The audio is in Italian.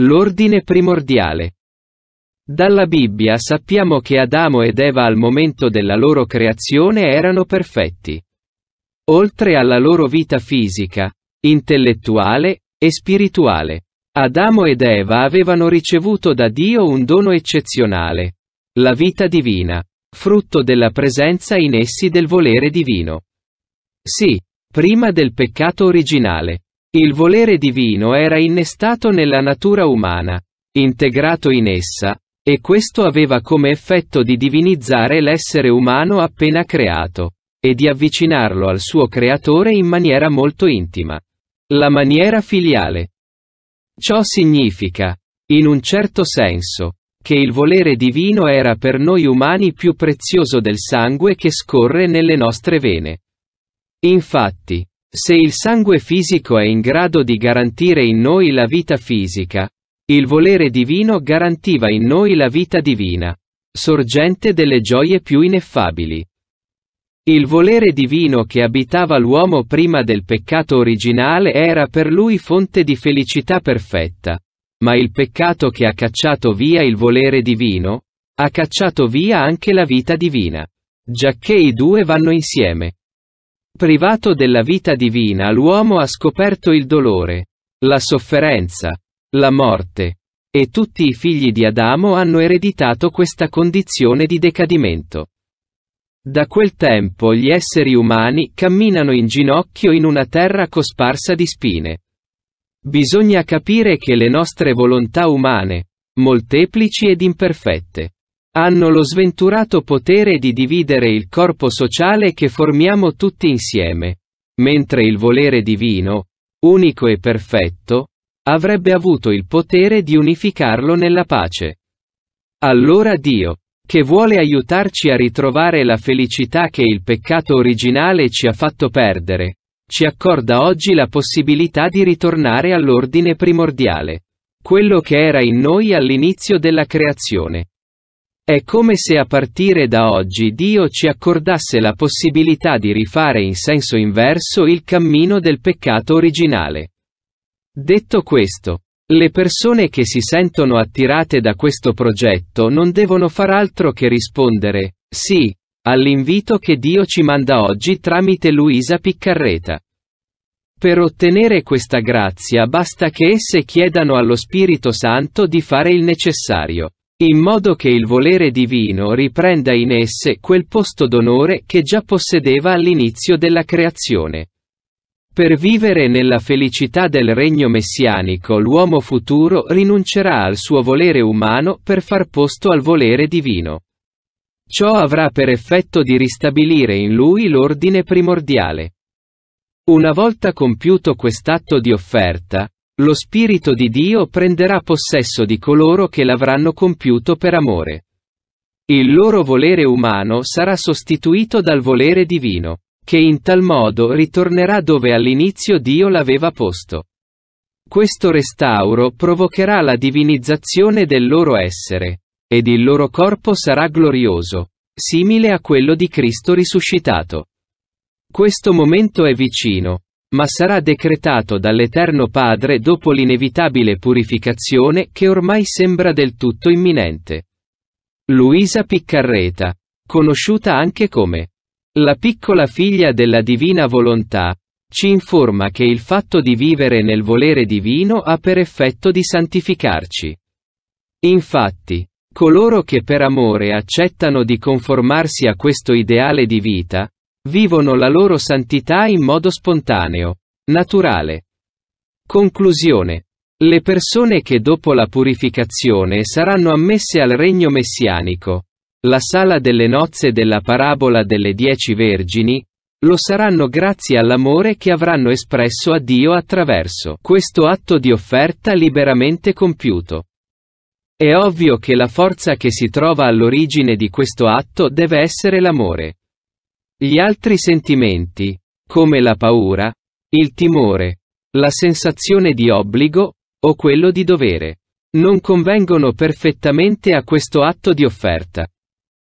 L'ordine primordiale. Dalla Bibbia sappiamo che Adamo ed Eva al momento della loro creazione erano perfetti. Oltre alla loro vita fisica, intellettuale e spirituale, Adamo ed Eva avevano ricevuto da Dio un dono eccezionale, la vita divina, frutto della presenza in essi del volere divino. Sì, prima del peccato originale, il volere divino era innestato nella natura umana, integrato in essa, e questo aveva come effetto di divinizzare l'essere umano appena creato, e di avvicinarlo al suo creatore in maniera molto intima. La maniera filiale. Ciò significa, in un certo senso, che il volere divino era per noi umani più prezioso del sangue che scorre nelle nostre vene. Infatti, se il sangue fisico è in grado di garantire in noi la vita fisica, il volere divino garantiva in noi la vita divina, sorgente delle gioie più ineffabili. Il volere divino che abitava l'uomo prima del peccato originale era per lui fonte di felicità perfetta, ma il peccato che ha cacciato via il volere divino, ha cacciato via anche la vita divina, giacché i due vanno insieme. Privato della vita divina l'uomo ha scoperto il dolore, la sofferenza, la morte, e tutti i figli di Adamo hanno ereditato questa condizione di decadimento. Da quel tempo gli esseri umani camminano in ginocchio in una terra cosparsa di spine. Bisogna capire che le nostre volontà umane, molteplici ed imperfette, hanno lo sventurato potere di dividere il corpo sociale che formiamo tutti insieme, mentre il volere divino, unico e perfetto, avrebbe avuto il potere di unificarlo nella pace. Allora Dio, che vuole aiutarci a ritrovare la felicità che il peccato originale ci ha fatto perdere, ci accorda oggi la possibilità di ritornare all'ordine primordiale, quello che era in noi all'inizio della creazione. È come se a partire da oggi Dio ci accordasse la possibilità di rifare in senso inverso il cammino del peccato originale. Detto questo, le persone che si sentono attirate da questo progetto non devono far altro che rispondere, sì, all'invito che Dio ci manda oggi tramite Luisa Piccarreta. Per ottenere questa grazia basta che esse chiedano allo Spirito Santo di fare il necessario in modo che il volere divino riprenda in esse quel posto d'onore che già possedeva all'inizio della creazione. Per vivere nella felicità del regno messianico l'uomo futuro rinuncerà al suo volere umano per far posto al volere divino. Ciò avrà per effetto di ristabilire in lui l'ordine primordiale. Una volta compiuto quest'atto di offerta, lo Spirito di Dio prenderà possesso di coloro che l'avranno compiuto per amore. Il loro volere umano sarà sostituito dal volere divino, che in tal modo ritornerà dove all'inizio Dio l'aveva posto. Questo restauro provocherà la divinizzazione del loro essere, ed il loro corpo sarà glorioso, simile a quello di Cristo risuscitato. Questo momento è vicino, ma sarà decretato dall'Eterno Padre dopo l'inevitabile purificazione che ormai sembra del tutto imminente. Luisa Piccarreta, conosciuta anche come la piccola figlia della divina volontà, ci informa che il fatto di vivere nel volere divino ha per effetto di santificarci. Infatti, coloro che per amore accettano di conformarsi a questo ideale di vita, vivono la loro santità in modo spontaneo, naturale. Conclusione. Le persone che dopo la purificazione saranno ammesse al regno messianico, la sala delle nozze della parabola delle dieci vergini, lo saranno grazie all'amore che avranno espresso a Dio attraverso questo atto di offerta liberamente compiuto. È ovvio che la forza che si trova all'origine di questo atto deve essere l'amore. Gli altri sentimenti, come la paura, il timore, la sensazione di obbligo, o quello di dovere, non convengono perfettamente a questo atto di offerta.